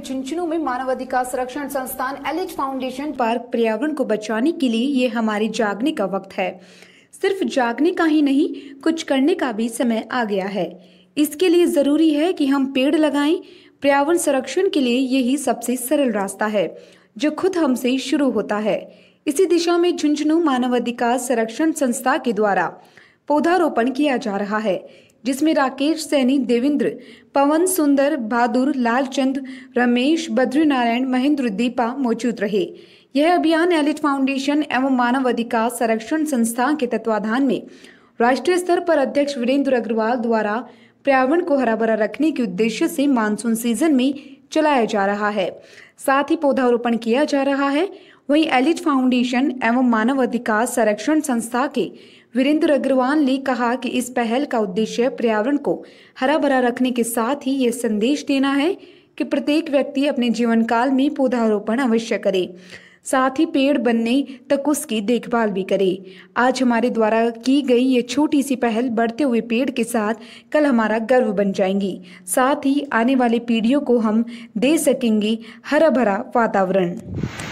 झुंझुनू में मानवाधिकार संरक्षण संस्थान एलिट फाउंडेशन पार्क पर्यावरण को बचाने के लिए ये हमारे जागने का वक्त है सिर्फ जागने का ही नहीं कुछ करने का भी समय आ गया है इसके लिए ज़रूरी है कि हम पेड़ लगाएं पर्यावरण संरक्षण के लिए यही सबसे सरल रास्ता है जो खुद हमसे शुरू होता है इसी दिशा में झुंझुनू मानवाधिकार संरक्षण संस्था के द्वारा पौधारोपण किया जा रहा है जिसमें राकेश सैनी देवेंद्र पवन सुंदर बहादुर लालचंद रमेश बद्रीनारायण महेंद्र दीपा मौजूद रहे यह अभियान एलिट फाउंडेशन एवं मानव अधिकार संरक्षण संस्थान के तत्वाधान में राष्ट्रीय स्तर पर अध्यक्ष वीरेंद्र अग्रवाल द्वारा पर्यावरण को हरा भरा रखने के उद्देश्य से मानसून सीजन में चलाया जा रहा है साथ ही पौधारोपण किया जा रहा है वहीं एलिज फाउंडेशन एवं मानव अधिकार संरक्षण संस्था के वीरेंद्र अग्रवाल ने कहा कि इस पहल का उद्देश्य पर्यावरण को हरा भरा रखने के साथ ही यह संदेश देना है कि प्रत्येक व्यक्ति अपने जीवन काल में पौधारोपण अवश्य करे साथ ही पेड़ बनने तक उसकी देखभाल भी करे आज हमारे द्वारा की गई ये छोटी सी पहल बढ़ते हुए पेड़ के साथ कल हमारा गर्व बन जाएंगी साथ ही आने वाली पीढ़ियों को हम दे सकेंगे हरा भरा वातावरण